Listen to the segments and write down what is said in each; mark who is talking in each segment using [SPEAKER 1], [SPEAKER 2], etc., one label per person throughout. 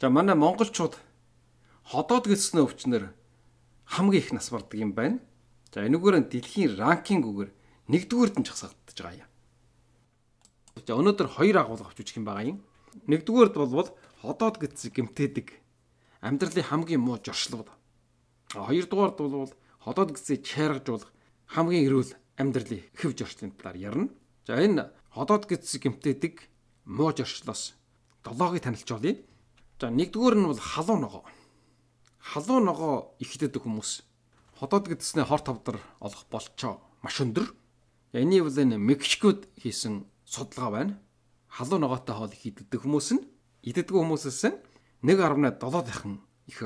[SPEAKER 1] За манай монголчууд ходоод гэснээ өвчнөр хамгийн их нас бардаг юм байна. За энэгээр нь дэлхийн ранкингүүгээр нэгдүгээр дэн жагсаагдж байгаа юм. За өнөөдөр хоёр агуулга авч үжих юм байгаа юм. Нэгдүгээрд бол ходоод гиз гэмтээдэг амьдралын хамгийн муу жоршлууд. Хоёрдугаард бол ходоод гизээ чаргажуулах хамгийн эрүүл амьдралын хэв жорчлын талаар ярина. За энэ ходоод гиз гэмтээдэг муу жорчлоос долоогыг танилж олъё. За нэгдүгээр нь бол халуун ногоо. Халуун ногоо ихтэйдэг хүмүүс. Ходоод гэдснээ хор тавдар олох болчоо. Маш өндөр. Энийг бол энэ Мексикод хийсэн судалгаа байна. Халуун ногоотой хоол ихтэйдэг хүмүүс нь идэгдэг хүмүүсээс нь 1.7 дахин их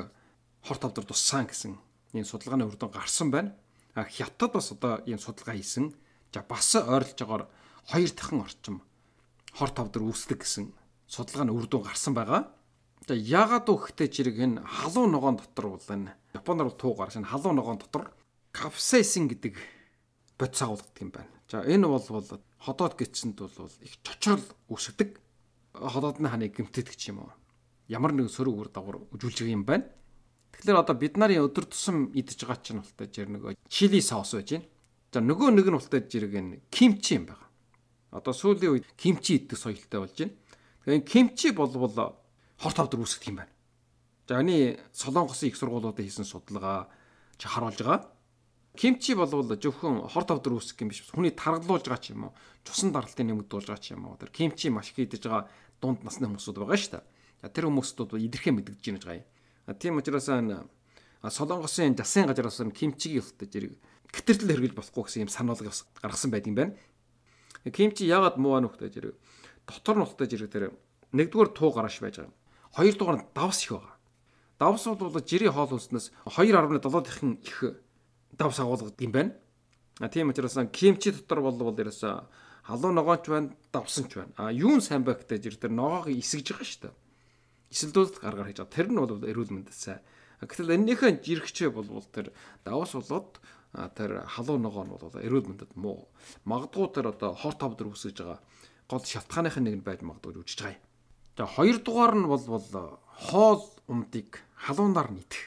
[SPEAKER 1] хор тавдар туссан гэсэн ийм судалгааны үр дүн гарсан байна. А хятад бас одоо ийм судалгаа хийсэн. За бас ойрлж байгаагаар 2 дахин орчим хор тавдар үүсдэг гэсэн судалгааны үр дүн гарсан байгаа. За ягаад өгөхтэй чирэг энэ халуун ногоон дотор уулна. Японоор бол туу гарч энэ халуун ногоон дотор капсайсин гэдэг бодис агуулдаг юм байна. За энэ бол бол ходоод гисэнд бол их чочрол үүсгдэг. Ходоод нь ханыг гэмтээдэг ч юм уу. Ямар нэгэн сөрөг үр дагавар үжүүлж байгаа юм байна. Тэгэхээр одоо бид нарын өдөр тусам идэж байгаа чинь болтой жир нөгөө чили соус байж гэн. За нөгөө нэг нь болтой жирэг энэ кимчи юм байна. Одоо сүүлийн үед кимчи идэх соёлтой болж байна. Тэгэхээр кимчи болвол хорт хавдар үүсгдэг юм байна. За энэ Солонгосын их сургуулиудад хийсэн судалгаа чи харуулж байгаа. Кимчи болвол зөвхөн хорт хавдар үүсгэх юм биш. Хүний таргалуулж байгаа ч юм уу, цусан даралтын нэмэгд болж байгаа ч юм уу. Тэр кимчи маш их идэж байгаа дунд насны хүмүүсүүд байгаа шүү дээ. За тэр хүмүүсүүд идэрхээ мэдгэж байна гэж гая. А тийм учраас энэ Солонгосын засгийн газраас нь кимчигийн өлтөж зэрэг гэтэрдэл хэрглэж болохгүй гэсэн юм сануулга гаргасан байт юм байна. Кимчи ягаад муу анх хөтөж зэрэг дотор нь хөтөж зэрэг тэр нэгдүгээр туу гарааш байж байгаа. 2 дугаар нь давс их байгаа. Давсууд бол жирийн хоол хүнснээс 2.7-ийн их давс агуулдаг юм байна. А тийм учраас кимчи дотор бол бол ерөөсө халуун ногоонч байна, давсан ч байна. А юун сайн байх гэж жир дээр ногоог эсгэж байгаа шүү дээ. Эсэлдүүлэлт гаргаар хийж байгаа. Тэр нь бол эрүүл мэндэд сайн. Гэтэл энэнийхэн жирэгчээ бол бол тэр давс болоод тэр халуун ногоо нь бол эрүүл мэндэд муу. Магдгүй тэр одоо хор тав дөр үсэж байгаа гол шалтгааных нь нэг нь байж магадгүй үжиж байгаа юм. За хоёрдугаар нь бол бол хоол ундыг халуунаар нитэх.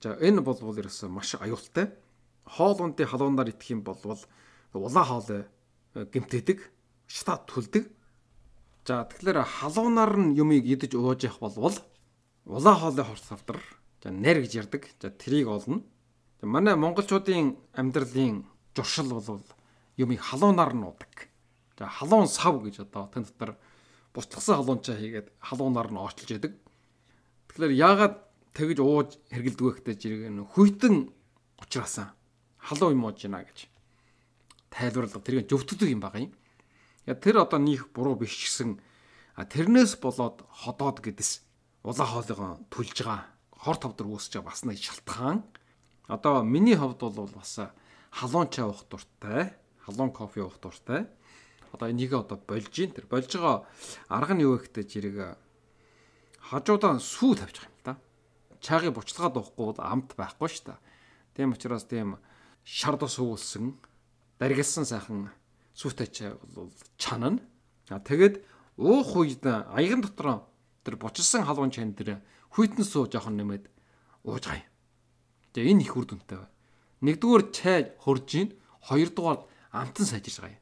[SPEAKER 1] За энэ бол бол ерөөсөө маш аюултай. Хоол ундыг халуунаар идэх юм бол бол улаан хоол э, гимтээдэг, штат төлдөг. За тэгэхээр халуунаар нь юмыг идэж ууж явах бол бол улаан хоолой хорс авдар, за нэр гэж ярддаг. За трийг олно. Тэг манай монголчуудын амьдралын журшил бол юмыг халуунаар нь уудаг. За халуун сав гэж одоо тэн дотор буцлагсан халуунчаа хийгээд халуунаар нь орчилж яадаг. Тэгэхээр яагаад тэгж ууж хэргэлдэг вэ гэхдээ жиргэн хүйтэн ухраасан халуун юм ууж гинэ гэж тайлбарлал тэрийг зөвтгдөг юм байгаа юм. Яа тэр одоо нөх буруу биш гэсэн тэрнээс болоод ходоод гэдэс улаан хоолойгоо түлж байгаа. Хор товдор үүсэж байгаа бас нэг шалтгаан. Одоо миний хувьд бол бас халуун чай уух дуртай, халуун кофе уух дуртай одоо энийг одоо болж ийн тэр болж байгаа арга нь юу вэ гэхдээ зэрэг э, хажуудаа сүү тавьж байгаа юм да. Чаагийн буцлагаа дуухгүй амт байхгүй шүү дээ. Тийм учраас тийм шард ус өвөлсөн даргилсан сайхан сүүтэй чай бол чанана. А тэгэд уух үед аяган дотор тэр бочилсан халуун чанд тэр хүйтэн суу жоохон нэмээд ууж гай. Тэгээ энэ их үр дүнтэй байна. Нэгдүгээр чай хурж ийн, хоёрдугаар амтан сайжирж гай.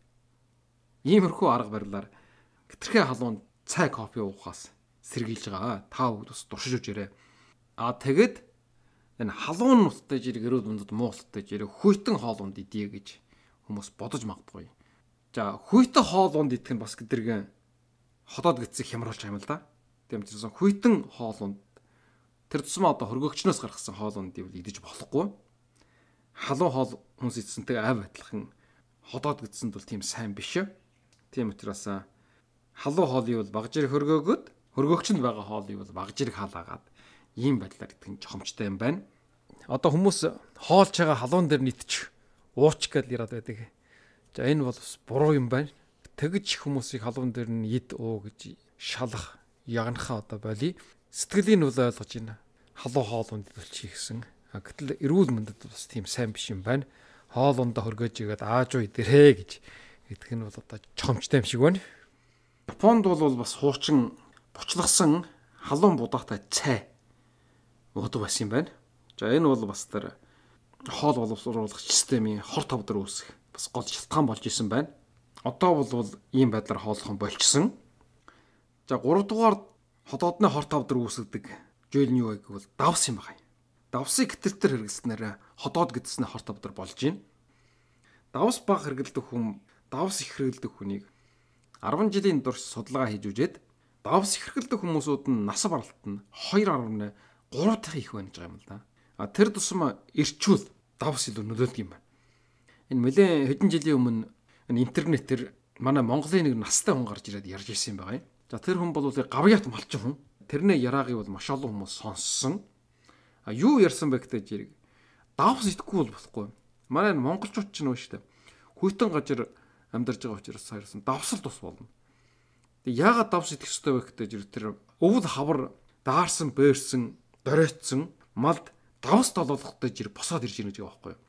[SPEAKER 1] Иймэрхүү арга барилаар хэтэрхий халуунд цай кофе уухаас сэргийлж байгаа. Та бүгд бас туршиж үзээрэй. Аа тэгэд энэ халуун нуттай жирэг эрүүл мэндэд муу нуттай жирэг хүйтэн хоол унд идэ гэж хүмүүс бодож магадгүй. За хүйтэн хоол унд идэх нь бас гэдэргэн хотоод гитсэг хямруулж байгаа юм л да. Тийм ч гэсэн хүйтэн хоол унд тэр тусмаа одоо хөргөгчнөөс гаргасан хоол унд ивэл идэж болохгүй. Халуун хоол хүнс идсэнтэй авь адилхан хотоод гитсэнд бол тийм сайн биш. Тийм учраас халуу хоолыг бол багжир хөргөөгд хөргөөгч нь байгаа хоолыг бол багжир халаагаад ийм байдлаар идэх нь жохомжтой юм байна. Одоо хүмүүс хоол чагаа халуун дээр нитчих ууч гэж яриад байдаг. За энэ бол бас буруу юм байна. Тэгж хүмүүсийг халуун дээр нь ид уу гэж шалах ягнахаа одоо болий. Сэтгэлийг нь бол ойлгож байна. Халуун хоол унд идэлчих гэсэн. А гэтэл эрүүл мэндэд бас тийм сайн биш юм байна. Хоол ундаа хөргөөж игээд аажуу идэрээ гэж Эдгэх нь бол одоо чомчтой юм шиг байна. Японд бол бас хуучин бучлахсан халуун будаатай цай угадаг байсан юм байна. За энэ бол бас тэр хоол боловсруулах системийн хор тавдар үүсэх бас гол шалтгаан болж исэн байна. Одоо бол ийм байдлаар хооллох болчихсон. За 3 дугаар хотоодны хор тавдар үүсгэдэг жийл нь юу вэ гэвэл давс юм байна. Давсыг гитэртэр хэрэглэснээр хотоод гэдснээр хор тавдар болж байна. Давс баг хэрэглэдэг хүн давс ихрэлдэг хүнийг 10 жилийн турш судалгаа хийж үзээд давс ихрэлдэг хүмүүсүүд нь нас баралт нь 2.8 3 дахь их байна гэж юм л да. А тэр тусам ирчүүл давс илүү нөлөөлдөг юм байна. Энэ нэлээд хэдэн жилийн өмнө интернетээр манай Монголын нэг настай хүн гарч ирээд ярьж ирсэн байгаа юм. За тэр хүн бол гавьяат малчин хүн. Тэрнээ яраагүй бол маш олон хүмүүс сонссон. А юу ярьсан бэ гэдэг зэрэг давс идэхгүй бол болохгүй. Манай монголчууд ч нөө штэ. Хүйтэн газар амьдарж байгаа учраас хайрсан давсал тус болно. Тэг яагаад давс идэх ёстой вэ гэдэг жир тэр өвөл хавар даарсан, бээрсэн, доройтсон малд давс толоолохтой жир босоод ирж ирнэ гэж байгаа байхгүй юу.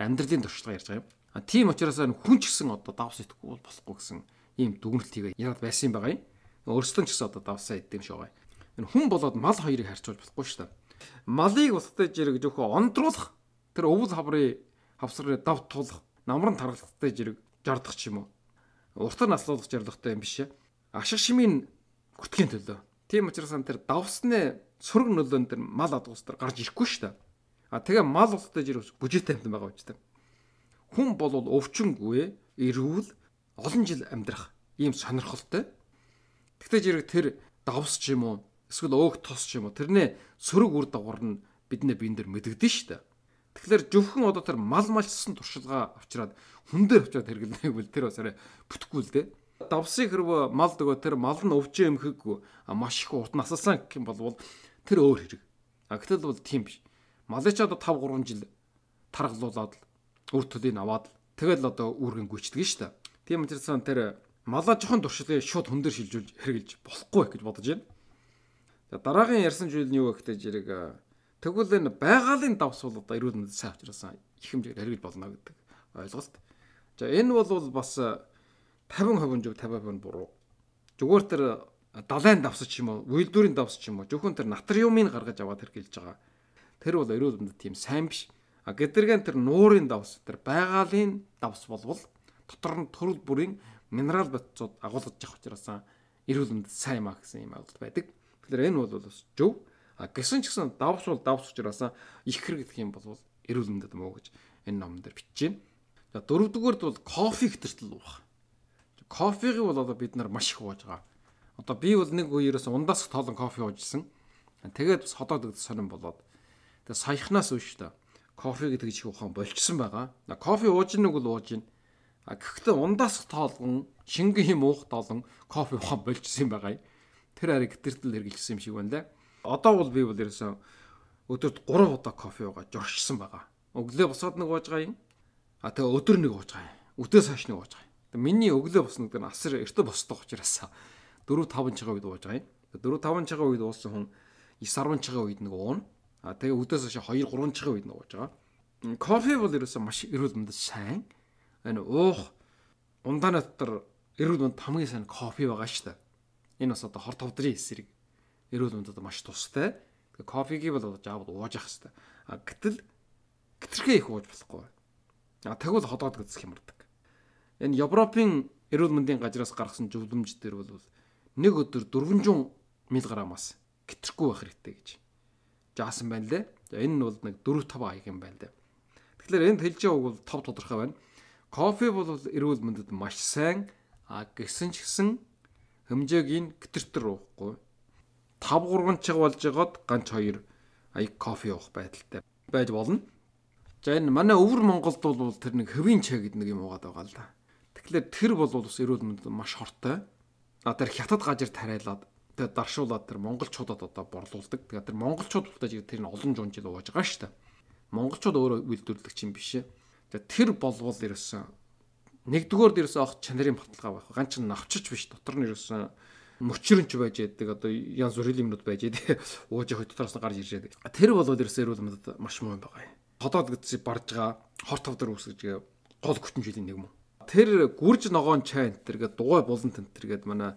[SPEAKER 1] Тэр амьдралын туршлага ярьж байгаа юм. А тийм учраас хүн ч гэсэн одоо давс идэхгүй бол болохгүй гэсэн ийм дүгнэлт хийгээ ярад байсан юм байгаа юм. Өөрсдөө ч гэсэн одоо давсаа идэм шоогай. Энэ хүн болоод мал хоёрыг харьцуулж болохгүй шүү дээ. Малыг устдаж ирэх жоохоо ондруулах тэр өвөл хаврын хавсрын дав тулах намрын таргалтай зэрэг 60 дахь ч юм уу. Урт нар наслуулах зорилготой юм биш ээ. Ашиг шимийн бүртгэхийн төлөө. Тийм учраас ан тэр давсны сөрөг нөлөөн тэр мал адгуус тэр гарч ирэхгүй шүү дээ. А тэгээ мал болтой жирвс бүжээтэй амтан байгаа учраас. Хүн бол өвчнгүй эрүүл олон жил амьдрах ийм сонирхолтой. Тэгтээ зэрэг тэр давс ч юм уу эсвэл өөх тос ч юм уу тэрнээ сөрөг үр дагавар нь бидний биен дээр мэдэгдэн шүү дээ. Тэгэхээр зөвхөн одоо тэр мал малчсан туршилгаа авчираад хүн дээр авчираад хэрэглэнэ гэвэл тэр бас арай бүтэхгүй л дээ. Давсыг хэрвээ мал дөгөө тэр мал нь өвчөө эмхэхгүй маш их урт насалсан гэх юм бол тэр өөр хэрэг. А гэтэл бол тийм биш. Малыг ч одоо 5 3 жил тархлуулаад л үр төлийг аваад л тэгэл одоо үүргэн гүйцэтгэн шүү дээ. Тийм учраас тэр малаа жоохон туршилгыг шууд хүн дээр шилжүүлж хэрэгжилж болохгүй гэж бодож байна. За дараагийн ярьсан зүйл нь юу вэ гэхдээ зэрэг Тэгвэл энэ байгалийн давс бол одоо эрүүл мэндэд сайн авчирсан их хэмжээр хэрэгж болно гэдэг ойлголт. За энэ бол бас 50% нь зөв 50% нь буруу. Зүгээр тэр э, далайн давс ч юм уу, үйлдвэрийн давс ч юм уу, зөвхөн тэр натриумыг гаргаж аваад хэрглэж байгаа. Тэр бол эрүүл мэндэд тийм сайн биш. А гэдэргэн тэр нуурын давс, тэр байгалийн давс болвол дотор нь төрөл бүрийн минерал бодисууд агуулж авах учраас эрүүл мэндэд сайн маа гэсэн юм ойлголт байдаг. Тэгэхээр энэ бол бас зөв. А гэсэн ч гэсэн давс бол давс учраас их хэрэг гэх юм бол эрүүл мэндэд муу гэж энэ номон дээр бичиж байна. За дөрөвдүгээрд бол кофе гэдэртэл уух. Кофег бол одоо бид нар маш их ууж байгаа. Одоо би бол нэг үеэрээс ундаас тоолон кофе уужсэн. Тэгээд бас ходоод гэдэг сонирн болоод тэгээд саяхнаас үүш та кофе гэдэг чих ухаан болчихсон байгаа. Кофе ууж нэг бол ууж байна. А гэхдээ ундаас тоолгон шингэн юм уух тоолон кофе ухаан болчихсон юм байгаа. Тэр ариг гитэртэл хэрглэсэн юм шиг байна лээ. Одоо бол би бол ерөөсөн өдөрт 3 удаа кофе уугаа жоршсон байгаа. Өглөө босоод нэг ууж байгаа юм. А тэгээ өдөр нэг ууж байгаа юм. Өдөөс хойш нэг ууж байгаа юм. Миний өглөө босног дэр асар эртөө босдог учраас 4 5 цагийн үед ууж байгаа юм. 4 5 цагийн үед уусан хүн 9 10 цагийн үед нэг уuna. А тэгээ өдөөс хойш 2 3 цагийн үед нэг ууж байгаа. Кофе бол ерөөсөн маш эрүүл мэндэд сайн. Энэ уух ундаанаа дотор эрүүл мэнд хамгийн сайн кофе байгаа шүү дээ. Энэ бас одоо хор товдрын эсрэг эрүүл мэндэд маш тустай. Тэгээ кофегийг бол жаавд ууж ах хэвээр. А гэтэл гитрхээ их ууж болохгүй. А тагуул ходоод гүцэх юм болдог. Энэ Европын эрүүл мэндийн газраас гаргасан зөвлөмж дээр бол нэг өдөр 400 мг-аас гитрхгүй байх хэрэгтэй гэж заасан байна лээ. За энэ нь бол нэг 4 5 аяг юм байна лээ. Тэгэхээр энд хэлж байгааг бол тов тодорхой байна. Кофе бол эрүүл мэндэд маш сайн. А гэсэн ч гэсэн хэмжээг нь гитэртэр уухгүй 5 3 цаг болж байгаад ганц 2 аяг кофе уух байдалтай байж болно. За энэ манай өвөр Монголд бол тэр нэг хөвийн чай гэдэг нэг юм уугаад байгаа л да. Тэгэхээр тэр бол бас эрүүл мэндэд маш хортой. А тэр хятад газар тариалаад тэр даршуулаад тэр монголчуудад одоо борлуулдаг. Тэгээд тэр монголчууд бүтэж тэр нь олон зуун жил ууж байгаа шүү дээ. Монголчууд өөрөө үйлдвэрлэдэг чинь биш. Тэгээд тэр болвол ерөөсөн нэгдүгээр дээрээс авах чанарын баталгаа байх. Ганц нь навчч биш. Дотор нь ерөөсөн мөчрөнч байж яддаг одоо янз бүрийн юмнууд байж яддаг ууж явах дотроос нь гарч ирж яддаг тэр болоод ерөөсөө эрүүл мэндэд маш муу юм байгаа юм хотоод гэж барж байгаа хорт тавдар ус гэж гол хүчинжилийн нэг юм тэр гүрж ногоон чай энэ тэргээ дугай булан тэн тэргээд манай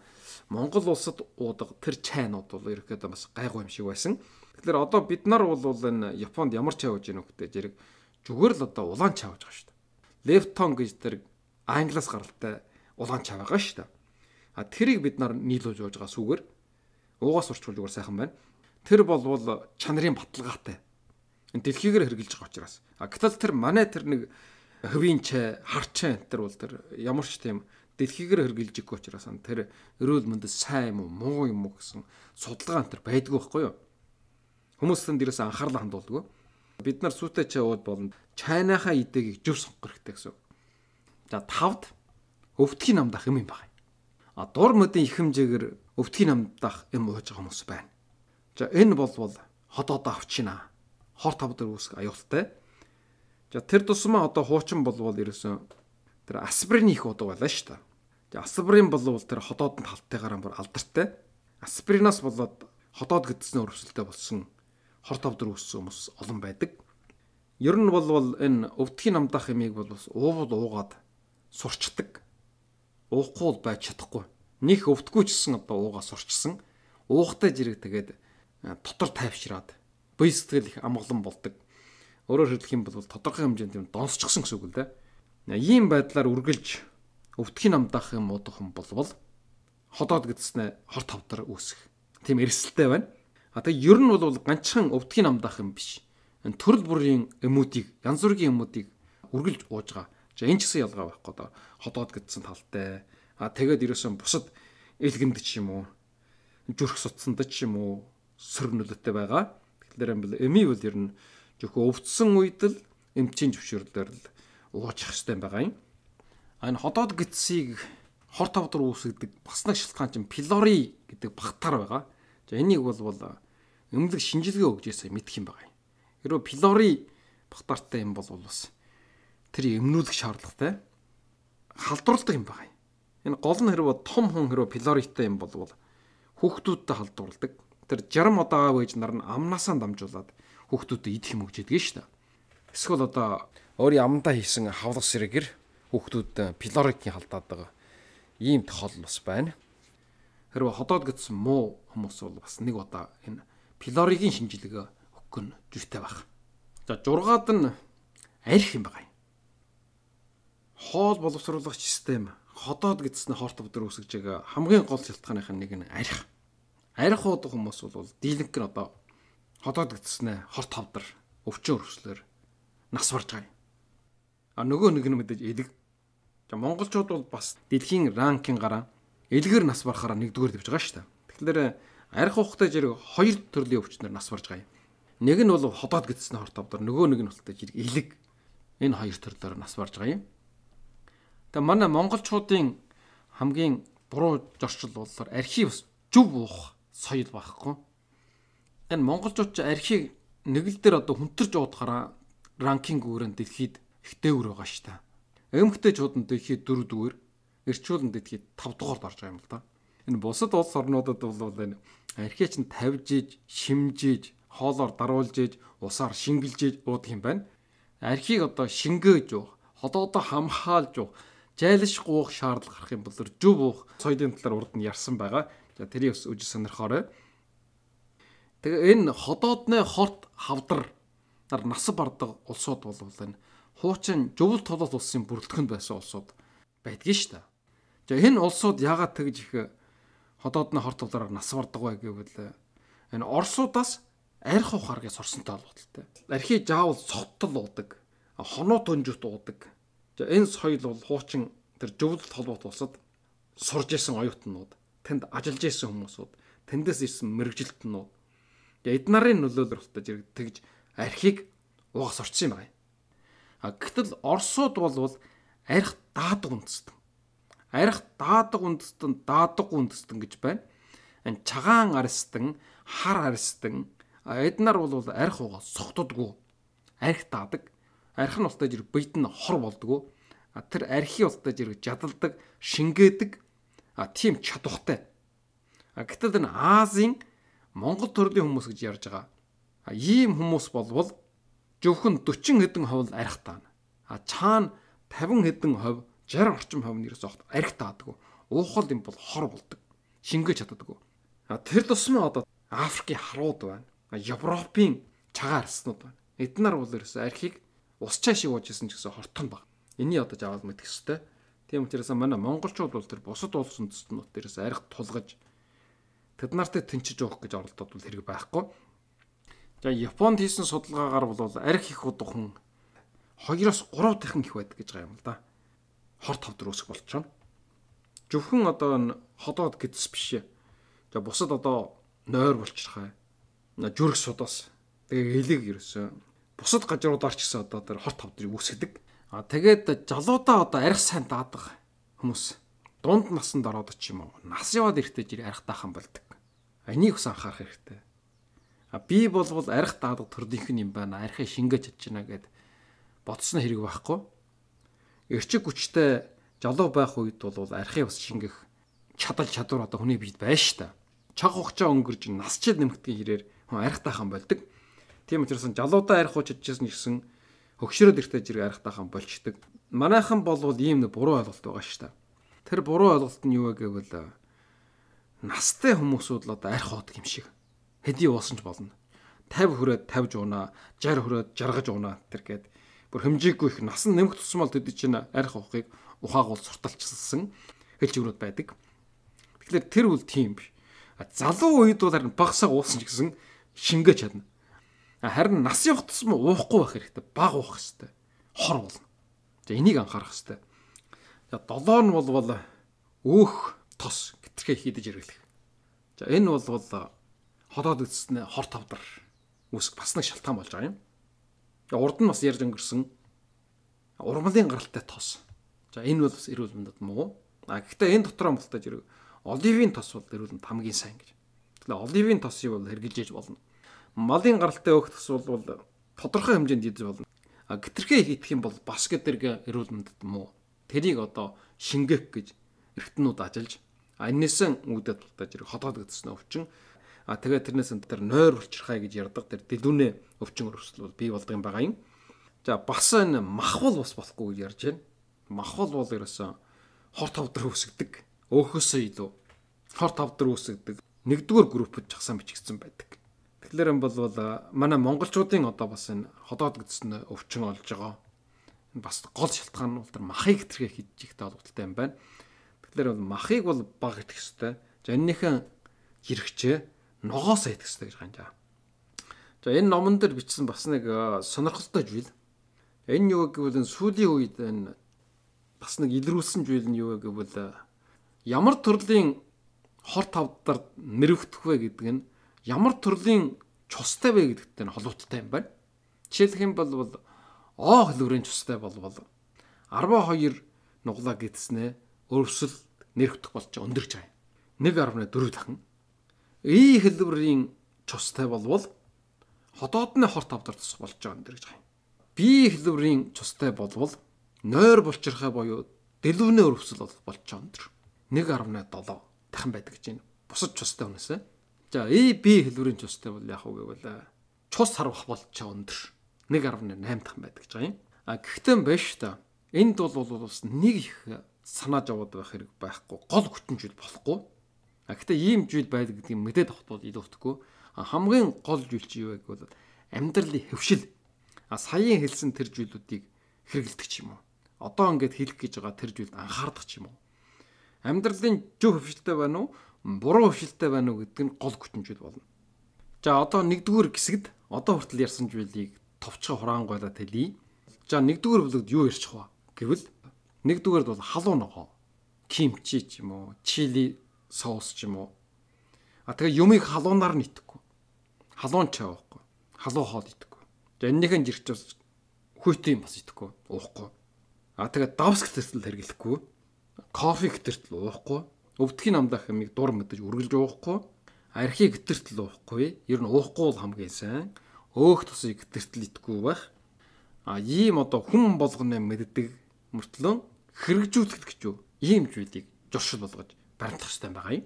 [SPEAKER 1] Монгол улсад уудаг тэр чайнууд бол ерөөхдөө бас гайгүй юм шиг байсан тэгэхээр одоо бид нар бол энэ Японд ямар чай ууж гинөх гэдэг зэрэг зүгээр л одоо улаан чай ууж байгаа шүү дээ лефтон гэж тэр англиас гаралтай улаан чай байгаа шүү дээ А тэрийг бид нар нийлүүлж явж байгаа сүгээр уугаас урчвал зүгээр сайхан байна. Тэр болвол чанарын баталгаатай. Энэ дэлхийгээр хэрглэж байгаа учраас. А гэтэл тэр манай тэр нэг хөвийн чай, хар чай тэр бол тэр ямар ч тийм дэлхийгээр хэрглэж икгүй учраас тэр эрүүл мэндэд сайн юм уу, муу юм уу гэсэн судалгаа тэр байдгүй байхгүй юу? Хүмүүс тэнд ерөөсөө анхаарлаа хандуулдаг. Бид нар сүйтэй чай ууд болно. Чайнахаа идэгийг зөв сонгох хэрэгтэй гэсэн. За тавд өвдгийн намдах юм юм байна дур мөдийн их хэмжээгээр өвдгийг амдах юм ууж байгаа хүмүүс байна. За энэ болвол ходоодоо авчина. Хор тавдар үүсэх аюултай. За тэр тусмаа одоо хуучин болвол ерөөсөн тэр аспирин их удаг байлаа шүү дээ. За аспирин болвол тэр ходоод нь талтайгаар бүр алдартай. Аспиринаас болоод ходоод гэдснээр өрөвсөлтөй болсон хор тавдар үүссэн хүмүүс олон байдаг. Ер нь болвол энэ өвдгийг намдах хэмийг бол бас уувал уугаад сурчдаг уухгүй бол байж чадахгүй. Них өвдөггүй ч гэсэн одоо уугаас орчсон. Уухтай зэрэг тэгээд дотор тайвшираад буй сэтгэл их амглан болдог. Өөрөөр хэлэх юм бол тодорхой хэмжээнд юм донсчихсан гэсэн үг л дээ. Ийм байдлаар үргэлж өвтгөх юм амдаах юм уудах юм болвол ходоод гэдснээр хор тавтар үүсэх. Тийм эрсэлттэй байна. А тэг ер нь бол ганцхан өвдгөх юм амдаах юм биш. Төрөл бүрийн эмүүтийг, янз бүрийн эмүүтийг үргэлж ууж байгаа. За энэ ч гэсэн ялгаа байхгүй доо. Ходоод гэдсэн талтай. А тэгээд ерөөсөн бусад элгэнд ч юм уу зүрх сутсанд ч юм уу сөргнөлөттэй байгаа. Тэгэхээр юм бол эми бол ер нь зөвхөн өвдсөн үед л эмчийн зөвшөөрлөөр л уучих хэрэгтэй байгаа юм. А энэ ходоод гидсийг хор тавдар үүсгэдэг бас нэг шалтгаан чинь пилори гэдэг багтаар байгаа. За энийг бол бол эмнэлэг шинжилгээ өгж ясаа мэдх юм байгаа юм. Хэрвээ пилори багтаартай юм бол бас тэрийг өмнүүлэх шаардлагатай халдварладаг юм байна. Энэ гол нь хэрвээ том хүн хэрвээ пилоритой юм болвол хүүхдүүдтэй халдварладаг. Тэр 60 удаагаа вэж нар нь амнаасаа дамжуулаад хүүхдүүдэд идэх юм өгч яддаг шүү дээ. Эсвэл одоо өөр ямдаа хийсэн хавлах сэрэгэр хүүхдүүд пилорикийн халдаад байгаа. Ийм тохиол бас байна. Хэрвээ ходоод гэсэн муу хүмүүс бол бас нэг удаа энэ пилоригийн шинжилгээ өгөх нь зүйтэй баг. За 6-аад нь арх юм байна хоол боловсруулах систем ходоод гэдсэн хоорт өдр үсгэж байгаа хамгийн гол шалтгааных нь нэг нь арх. Арх уудаг хүмүүс бол дийлэнх нь одоо ходоод гэдснэ хорт хавдар өвчин өрсөлөөр нас барж байгаа. А нөгөө нэг нь мэдээж элэг. За монголчууд бол бас дэлхийн ранкингаараа элгэр нас барахаараа нэгдүгээр дэвж байгаа шүү дээ. Тэгэхээр арх ухтай зэрэг хоёр төрлийн өвчнөр нас барж байгаа юм. Нэг нь бол ходоод гэдсэн хорт хавдар, нөгөө нэг нь бол элэг. Энэ хоёр төрлөөр нас барж байгаа юм. Тэгээ манай монголчуудын хамгийн буруу зорчил болохоор архив зөв уух соёл байхгүй. Энэ монголчууд ч архив нэг л дээр одоо хүнтэрж уудахаараа ранкинг өрөөнд дэлхийд ихтэй өр байгаа ш та. Эмхтэй чууданд дэлхийд 4 дүгээр, эрчүүлэнд дэлхийд 5 дугаард орж байгаа юм л да. Энэ бусад улс орнуудад бол энэ архив чинь тавьж иж, шимжиж, хоолоор даруулж иж, усаар шингэлж иж уудаг юм байна. Архийг одоо шингээж уух, холоодоо хамгаалж уух жайлш гуух шаардлага гарах юм бол зөв уух соёлын талаар урд нь ярьсан байгаа. За тэрийг бас үжи сонирхоорой. Тэгээ энэ ходоодны хорт хавдар нар насв бардаг улсууд бол энэ хуучин зөвл толгойд улсын бүрэлдэхүүнд байсан улсууд байдгийн шүү дээ. Тэгээ энэ улсууд яагаад тэгж их ходоодны хорт хавдараар насв бардаг вэ гэвэл энэ орсуудаас арх ухааргыг сорсонтой холбоотой. Архи жаавал цогтл уудаг, хоноо тунжут уудаг энэ соёл бол хуучин тэр зөвлөлт холбоот улсад сурж исэн оюутнууд, тэнд ажиллаж исэн хүмүүсүүд, тэндээс ирсэн мэрэгжилтнүүд эд нарын нөлөөлөр хөлтөж тэгж архийг угаас орчсон юм байна. А гэтэл Оросууд бол арх даадаг үндэстэн. Арх даадаг үндэстэн, даадаг үндэстэн гэж байна. Энэ чагаан арстан, хар арстан эднар бол арх угаас согтдггүй. Арх даадаг арх нь устдаж ирэх бийд нь хор болдгоо. А тэр архи устдаж ирэх жадалдаг, шингээдэг а тийм чадвартай. А гэтэл энэ Азийн Монгол төрлийн хүмүүс гэж ярьж байгаа. А ийм хүмүүс болвол зөвхөн 40 хэдэн хувь арх таана. А чаана 50 хэдэн хувь 60 орчим хувь нь ерөөсөө арх таадаггүй. Уухал юм бол хор болдог. Шингээж чаддаггүй. А тэр тусмаа одоо Африкийн харууд байна. Европын чагаар арснууд байна. Эднэр бол ерөөсөө архийг усчаа шиг ууж исэн ч гэсэн хортхон баг. Энийг одоо жаавал мэдэх ёстой. Тийм учраас манай монголчууд бол тэр бусад улс үндэстнүүд дээрээс арих тулгаж тэд нартай тэнчиж явах гэж оролдоод бол хэрэг байхгүй. За Японд хийсэн судалгаагаар бол арх их удахын 2-оос 3 дахин их байдаг гэж байгаа юм л да. Хорт ховдор үүсэх болчихно. Зөвхөн одоо энэ ходоод гэдс биш. За бусад одоо нойр болчихрахаа. Зүрх судас. Тэгээ элэг ерөөсөө бусад газруудаар ч гэсэн одоо тэр хорт хавдрыг үүсгэдэг. А тэгээд залуудаа одоо арх сайн даадаг хүмүүс дунд насанд ороод ч юм уу нас яваад эртэж ирэх арх даахан болдог. Энийг бас анхаарах хэрэгтэй. А би болвол арх даадаг төрдийнх нь юм байна. Архыг шингээж чадж байна гэд бодсон хэрэг байхгүй. Эрчиг хүчтэй жолоо байх үед бол архыг бас шингэх чадал чадвар одоо хүний биед байна шүү дээ. Чаг хугацаа өнгөрж нас ч нэмэгдгийн хэрээр хүн арх даахан болдог. Тийм учраас жалуудаа арих хууч чадчихсан гэсэн хөгшрөөд эртэж зэрэг арихтайхан болчдөг. Манайхан болвол ийм нэг буруу ойлголт байгаа ш та. Тэр буруу ойлголт нь юу вэ гэвэл э, настай хүмүүсүүд л одоо арих хоодог юм шиг. Хэдий уусан ч болно. 50 хүрээд 50 жууна, 60 хүрээд 60 жууна тэр гээд бүр хэмжээгүй их нас нь нэмэх тусмал төдий чинь арих ухахыг ухаагуул сурталчилсан хэл чигнүүд байдаг. Тэгэхээр тэр бол тийм биш. Залуу үед бол харин багсаа уусан ч гэсэн шингээ чадна. Харин нас явахтс юм уухгүй байх хэрэгтэй. Баг уух хэрэгтэй. Хор болно. За энийг анхаарах хэрэгтэй. За 7 нь болвол өөх тос гитрэхэ хийдэж хэрэглэх. За энэ болвол хотоод үзснэ хор тавдар үүсэх бас нэг шалтгаан болж байгаа юм. За урд нь бас ярьж өнгөрсөн урмалын гаралтай тос. За энэ бол бас эрүүл мэндэд муу. А гэхдээ энэ дотроо мултаж ирэх оливын тос бол эрүүл мэнд хамгийн сайн гэж. Тэгэхээр оливын тосыг бол хэрэгжилж болно малын гаралтай өгөхс бол тодорхой хэмжээнд идэж болно. А гитрхээ хийх юм бол бас гэдэг эрүүл мэндэд муу. Тэрийг одоо шингээх гэж эргэтнүүд ажиллаж аннесэн үүдэд тултаж ирэх хотоод гэдсэн өвчин. А тэгээ тэрнээс энэ тэр нойр булчирхай гэж ярддаг тэр дэлгүүрийн өвчин өрсөл бол бий болдго юм байгаа юм. За бас энэ махвал бас болохгүй гэж ярьж байна. Махвал бол ерөөсөн хорт хавдар үсгдэг. Өөхөөсөө илүү хорт хавдар үсгдэг. Нэгдүгээр группэд жагсаан бичигдсэн байдаг. Тэгэхээр энэ бол манай монголчуудын одоо бас энэ ходоодгдсон өвчин олж байгаа. Энэ бас гол шалтгаан нь бол махыг тэрхээ хийж ихтэй холбоотой юм байна. Тэгэхээр бол махыг бол баг идэх ёстой. За эннийхэн хэрэгчээ ногоосоо идэх ёстой гэж ханжаа. За энэ номон дээр бичсэн бас нэг э, сонирхолтой зүйл. Энэ юу гэвэл сүүлийн үед энэ бас нэг илрүүлсэн зүйл нь юу гэвэл э, ямар төрлийн хор тавдар нэрвэгдэх вэ гэдэг нь ямар төрлийн чустай вэ гэдэгтэй нь холбоотой юм байна. Жишээлх юм бол бол О хэлбэрийн чустай болвол 12 нуглаа гэдснээ өрөвсөл нэрхтэх болж өндөрч байгаа юм. 1.4 дахин. И э хэлбэрийн чустай болвол хотоодны хорт авдар тус болж байгаа өндөрч байгаа юм. Би хэлбэрийн чустай болвол нойр булчирхай боيو дэлгүүрний өрөвсөл болж байгаа өндөр. 1.7 дахин байдаг гэж байна. Бусад чустай хүнээс За э би хэлбэрийн цустай бол яг уу гэвэл цус э, харвах бол ч өндөр 1.8 дахин байдаг гэж байгаа юм. А гэхдээ биш та. Энд бол бас нэг их э, санааж аваад байх хэрэг байхгүй. Гол хүчин зүйл болохгүй. А гэхдээ ийм зүйл байдаг гэдэг нь мэдээд авах бол илүү утгагүй. А хамгийн гол зүйл чи юу вэ гэвэл амьдралын хөвшил. А саяын хэлсэн тэр зүйлүүдийг хэрэгэлдэг ч юм уу. Одоо ингээд хэлэх гэж байгаа тэр зүйлд анхаардаг ч юм уу. Амьдралын зөв хөвшилтэй байна уу? буруу хөвшилтэй байна уу гэдэг нь гол хүчинжил болно. За одоо нэгдүгээр хэсэгт одоо хүртэл ярьсан зүйлийг товчхон хураангуйлаад хэлье. За нэгдүгээр бүлэгт юу ярьчих вэ гэвэл нэгдүгээрд бол халуун ногоо, кимчи ч юм уу, чили соус ч юм уу. А тэгээ юмыг халуунаар нь итгэхгүй. Халуун чай уухгүй. Халуун хоол итгэхгүй. За эннийхэн жирч бас хүйтэй юм бас итгэхгүй, уухгүй. А тэгээ давс гэтэртэл хэрэглэхгүй. Кофе гэтэртэл уухгүй өвдгийн намдаах хэмийг дур мэдэж үргэлж уухгүй архи гитэрт л уухгүй ер нь уухгүй л хамгийн сайн өөх тусыг гитэрт л итгүү байх а ийм одоо хүн болгоны мэддэг мөртлөө хэрэгжүүлэхэд гэж юу ийм зүйлийг журшил болгож баримтлах хэрэгтэй байгаа юм.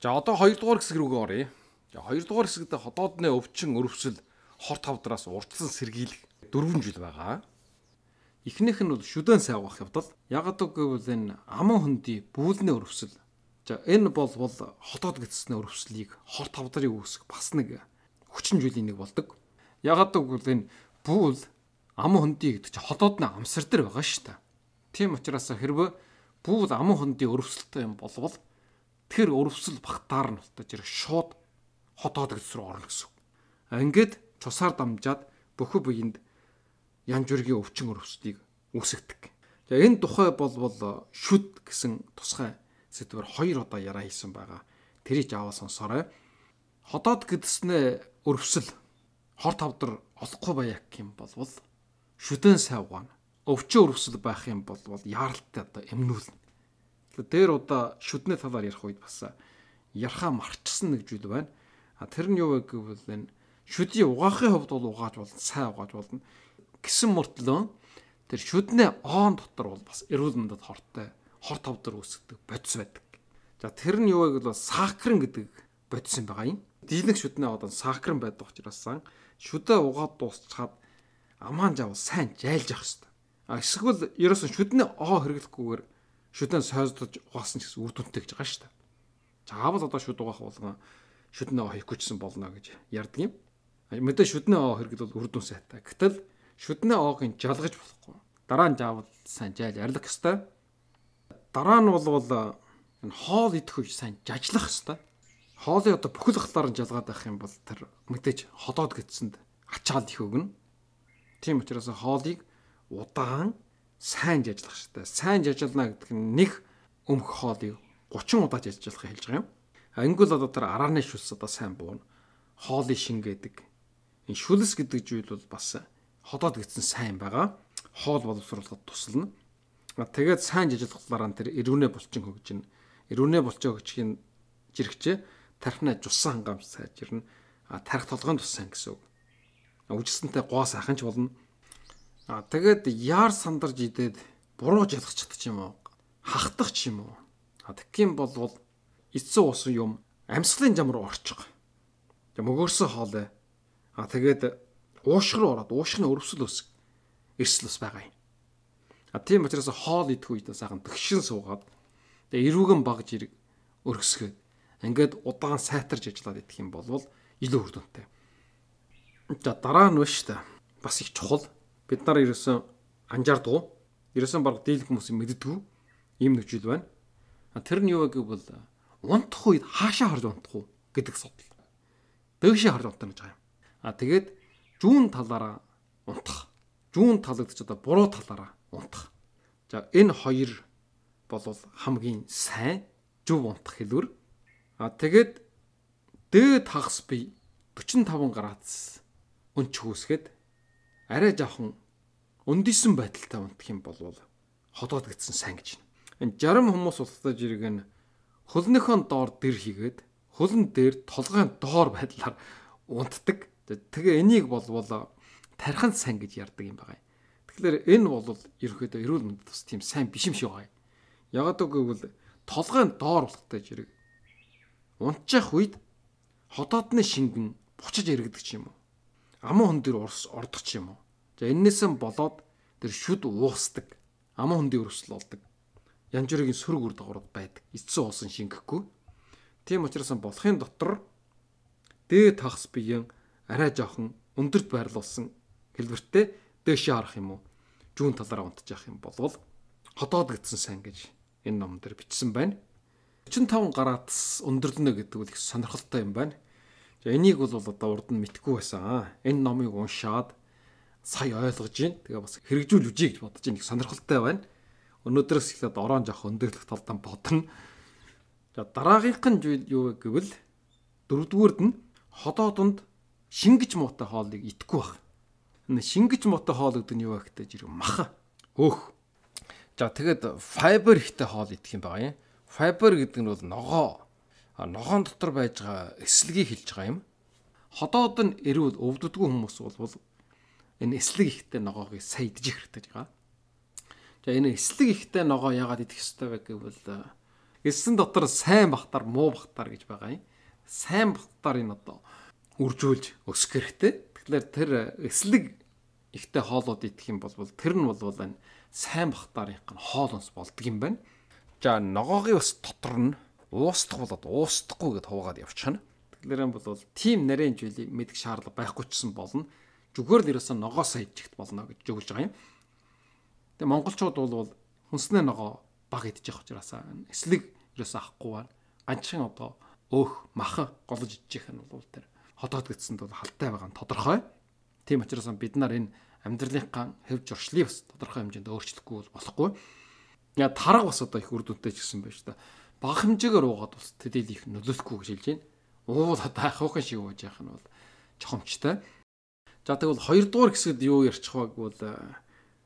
[SPEAKER 1] За одоо 2 дугаар хэсэг рүүгээ оръё. За 2 дугаар хэсэгт ходоодны өвчин өрөвсөл хор тавдраас урдсан сэргийлэх дөрвөн жил байгаа. Эхнийх нь бол шүдэн сайвгах явдал. Яг гэвэл энэ аман хөндий бүүлний өрөвсөл. За энэ бол бол хотоод гэтсний өрөвслийг хор тавдрыг үүсэх бас нэг хүчин зүйлийн нэг болдог. Яг гэвэл энэ бүүл аман хөндий гэдэг чинь хотоодны амсар дээр байгаа шүү дээ. Тийм учраас хэрвээ бүүл аман хөндий өрөвсөлтэй юм болвол тэр өрөвсөл багтаар нь болтож ирэх шууд хотоод гэтс рүү орно гэсэн. Ингээд цусаар дамжаад бөхө буйнд янз бүрийн өвчин өрөвсдийг үүсгэдэг. За энэ тухай бол бол шүд гэсэн тусгай сэдвэр хоёр удаа яраа хийсэн байгаа. Тэрийг аваа сонсорой. Ходоод гэдснээ өрөвсөл хор тавдар олохгүй баяг юм бол бол шүдэн савгаана. Өвчин өрөвсөл байх юм бол бол яаралтай одоо эмнүүлнэ. Тэгэхээр дээр удаа шүдний талаар ярих үед бас ярхаа марчсан нэг зүйл байна. А тэр нь юу вэ гэвэл энэ шүдий угаахын хувьд бол угааж болно, сайн угааж болно гэсэн мөртлөө тэр шүднээ оон дотор бол бас эрүүл мэндэд хортой хор тавдар үүсгдэг бодис байдаг. За тэр нь юу вэ гэвэл сакрын гэдэг бодис юм байгаа юм. Дийлэнх шүднээ одоо сакрын байдаг учраас шүдээ угаад дуусчихад амаан жав сайн жайлж явах хэрэгтэй. А эсвэл ерөөсөн шүднээ оо хэрэглэхгүйгээр шүдэн сойздож угаасан ч гэсэн үр дүнтэй гэж байгаа шүү дээ. Заавал одоо шүд угаах болгон шүднээ оо хийхгүйчсэн болно гэж ярьдаг юм. Мэдээ шүднээ оо хэрэглэл үр дүн сайтай. Гэтэл шүднээ оогийн жалгаж болохгүй. Дараа нь заавал сайн жайл арилгах ёстой. Дараа нь болвол энэ хоол идэх үе сайн жажлах ёстой. Хоолыг одоо бүхэл хлаар нь жалгаад байх юм бол тэр мэдээж ходоод гэтсэнд ачаал их өгнө. Тийм учраас хоолыг удаан сайн жажлах ёстой. Сайн жажлана гэдэг нь нэг өмөх хоолыг 30 удаа жажлах хэлж байгаа юм. Ангил одоо тэр арааны шүлс одоо сайн буuna. Хоолын шин гэдэг. Энэ шүлс гэдэг зүйл бол бас ходоод гисэн сайн байгаа. Хоол боловсруулахад тусална. Тэгээд сайн ажиллахлаараа тэр эрүүнэ булчин хөгжинэ. Эрүүнэ булчин хөгжихийн жирэгчээ тархнаа жусан хангам сайжирна. А тарих толгойн тус сайн гэсэн үг. Үжилсэнтэй гоо сайханч болно. А тэгээд яар сандарж идээд буруу жалгах ч юм уу? Хахдах ч юм уу? А тэгхийн болвол эцсийн уусан юм амьсгалын зам руу орчих. Мөгөөрсөн хоолой. А тэгээд уушх руу ороод уушх нь өрөвсөл өсөг. Эрсэл бас байгаа юм. А тийм учраас хоол идэх үед сайхан тгшин суугаад тэгээ эрүүгэн багж ирэг өргөсгөөд ингээд удаан сайтарж ажиллаад идэх юм бол илүү үр дүнтэй. За дараа нь биш та. Бас их чухал. Бид нар ерөөсөн анжаардгүй. Ерөөсөн баг дийлэх хүмүүс мэддэггүй ийм нөхцөл байна. Тэр нь юу гэвэл э, унтах үед хаашаа харж унтах уу гэдэг судал. Дээшээ харж унтах гэж байгаа юм. А тэгээд жүүн талаараа унтах. Жүүн талагдч одоо буруу талаараа унтах. За энэ хоёр бол хамгийн сайн зөв унтах хэлбэр. А тэгээд дээд хагас бие 45 градус өнч хөөсгэд арай жоохон өндөсөн байдалтай унтх юм бол ходоодгдсан сайн гэж байна. Энэ 60 хүмүүс устдаж ирэг нь хөлнөхөн доор дэр хийгээд хөлн дээр толгойн доор байдлаар унтдаг. Тэгээ энийг болвол тархинд сан гэж ярддаг юм байна. Тэгэхээр энэ бол ерөөхдөө эрүүл мэнд бас тийм сайн биш юм шиг байна. Ягаад гэвэл толгойн доор болтой зэрэг унтчих үед хотоодны шингэн бучиж эргэдэг юм уу? Аман хүн дээр ордог юм уу? За энээсээ болоод тэр шүд уусдаг. Аман хүн дээр өрсөл болдог. Янз бүрийн сүрг үр дагаврууд байдаг. Эцсийн уусан шингэхгүй. Тийм учраас болохын дотор дээд тахс биеийн арай жоохон өндөрт байрлуулсан хэлбэртээ дээшээ харах юм уу зүүн талаараа унтчих юм болвол хотоод гэдсэн сайн гэж энэ ном дээр бичсэн байна. 35 гараас өндөрлөнө гэдэг үл их сонирхолтой юм байна. За энийг бол одоо урд нь мэдгүй байсан. Энэ номыг уншаад сая ойлгож гин. Тэгээ бас хэрэгжүүл үжий гэж бодож гин их сонирхолтой байна. Өнөөдрөөс эхлээд ороон жоох өндөрлөх талдаа бодно. За дараагийнх нь юу гэвэл дөрөвдүгээрд нь ходоодонд шингэж муутай хоолыг итгэхгүй байх. Шингэж муутай хоол гэдэг нь юу вэ гэхдээ жирийн маха. Өөх. За тэгэд файбер ихтэй хоол идэх юм байна. Файбер гэдэг нь бол ногоо. А ногоон дотор байж байгаа эслэгийг хэлж байгаа юм. Ходоод нь эрүүл өвддөггүй хүмүүс бол энэ эслэг ихтэй ногоог сайн идэж хэрэгтэй байгаа. За энэ эслэг ихтэй ногоо яагаад идэх ёстой вэ гэвэл э, эсэн дотор сайн бахтар муу бахтар гэж байгаа юм. Сайн бахтар энэ одоо үржүүлж өсөх хэрэгтэй. Тэгэхээр тэр эслэг ихтэй хоолод идэх юм бол тэр нь бол энэ сайн бахтаарынх нь хоол онс болдго юм байна. За ногоогийн бас дотор нь уустдах болоод уустдахгүй гэд хуваагаад явчихна. Тэгэхээр энэ бол тийм нарийн жилийн мэдэх шаардлага байхгүй ч гэсэн болно. Зүгээр л ерөөсөө ногоо сайжчихт болно гэж зөвлөж байгаа юм. Тэгээ монголчууд бол хүнснээ ногоо баг идчих учраас эслэг ерөөсөө авахгүй байна. Ганцхан одоо өөх махан голж идчих нь бол тэр хотгодгдсанд бол халтай байгаа нь тодорхой. Тийм учраас бид нар энэ амьдралынхаа хэв журшлыг бас тодорхой хэмжээнд өөрчлөхгүй бол болохгүй. Яа тарга бас одоо их үр дүнтэй ч гэсэн байж та. Бага хэмжээгээр уугаад бас тэдэл их нөлөөлөхгүй гэж хэлж байна. Уул одоо ахуухан шиг ууж явах нь бол чухамчтай. За тэгвэл 2 дугаар хэсэгт юу ярьчих ваг бол э,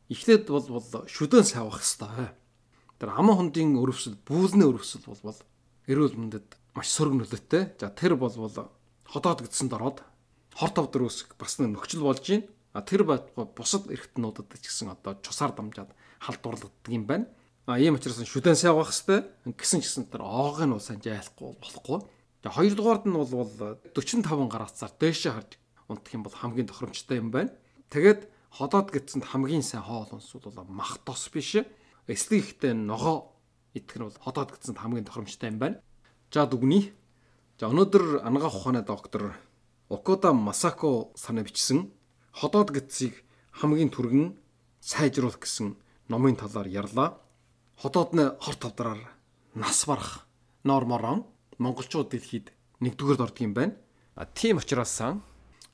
[SPEAKER 1] эхлээд бол бол шүдэн савах хэвээр. Тэр аман хөндийн өрөвсөл, бүүлний өрөвсөл бол бол эрүүл мэндэд маш сөрөг нөлөөтэй. За тэр бол бол хотоодгдсанд ороод хор тав дөрөөс бас нөхцөл болж байна. А тэр бусад эрхтнүүдэд ч гэсэн одоо чусаар дамжаад халдварлагддаг юм байна. А ийм учраас шүдэн сайн байх хэвээр гэсэн ч гэсэн тэр оог нь бол санжаа ялахгүй болохгүй. Тэгээ хоёрдугаард нь бол 45 гараацаар дээшээ харж унтах юм бол хамгийн тохиромжтой юм байна. Тэгээд ходоод гэтсэнд хамгийн сайн хоол унс бол мах тос биш. Эслэгтэй ногоо идэх нь бол ходоод гэтсэнд хамгийн тохиромжтой юм байна. За дүгнэе. За өнөөдөр ангаа ухааны доктор Окода Масако сана бичсэн Ходоод гэтсийг хамгийн түргэн сайжруулах гэсэн номын талаар ярьлаа. Ходоод нь хорт тавдраар нас барах норморон монголчууд дэлхийд нэгдүгээр ордог юм байна. А тийм учраас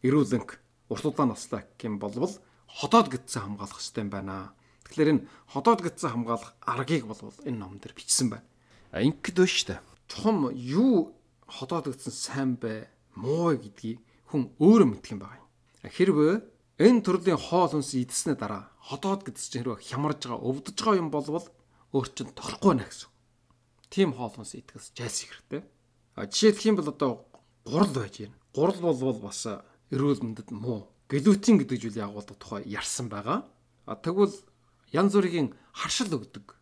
[SPEAKER 1] эрүүлэнг урт удаан наслаа гэм болвол ходоод гэтсэн хамгаалах систем байна. Тэгэхээр энэ ходоод гэтсэн хамгаалах аргыг болвол энэ номдэр бичсэн байна. А ингээд байна шүү дээ. Чухам юу хотоодогдсон сайн бай, муу гэдгийг хүн өөрөө мэдэх юм байна. Хэрвээ энэ төрлийн хоол хүнс идснэ дараа хотоод гэдсэж хэрвээ хямарж байгаа, өвдөж байгаа юм болвол өөр чинь торохгүй нэ гэсэн. Тим хоол хүнс идэхс жайлс хэрэгтэй. А жишээлх юм бол одоо гурал байж гин. Гурал болвол бас эрүүл мэндэд муу. Глютин гэдэг зүйл ягуулдаг тухай ярьсан байгаа. А тэгвэл янз бүрийн харшил өгдөг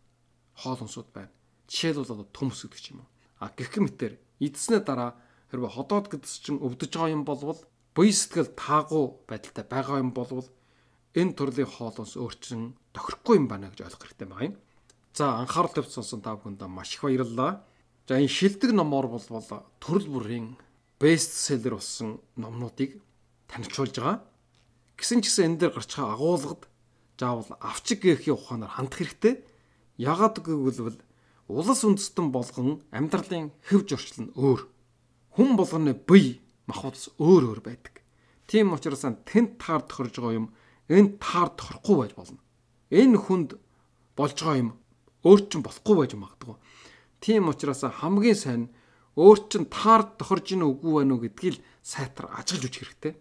[SPEAKER 1] хоол хүнсүүд байна. Жишээлбэл одоо төмс гэдэг ч юм уу. А гэх мэтэр Эдснээ дараа хэрвээ ходоод гэдс чинь өвдөж байгаа юм болвол буй сэтгэл таагүй байдалтай байгаа юм болвол энэ төрлийн хоолоос өөрчлөн тохирохгүй юм байна гэж ойлгох хэрэгтэй байна. За анхаарал төвч сонсон та бүхэндээ маш их баярлалаа. За энэ шилдэг номоор болвол төрөл бүрийн бестселлер болсон номнуудыг танилцуулж байгаа. Гэсэн ч гэсэн энэ дээр гарч байгаа агуулгад заавал авчиг гээх ухаанаар хандах хэрэгтэй. Ягаад гэвэл улс үндэстэн болгон амьдралын хэвж орчил нь өөр. Хүн болгоны бие махбодс өөр өөр байдаг. Тийм учраас тэнд таар тохирж байгаа юм энд таар тохирохгүй байж болно. Энэ хүнд болж байгаа юм өөр чинь болохгүй байж магадгүй. Тийм учраас хамгийн сайн өөр чинь таар тохирж ийн үгүй байна уу гэдгийг сайтар ажиглаж үч хэрэгтэй.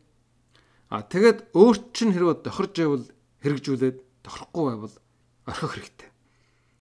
[SPEAKER 1] А тэгэд өөр чинь хэрвээ тохирж байвал хэрэгжүүлээд тохирохгүй байвал орхих хэрэгтэй.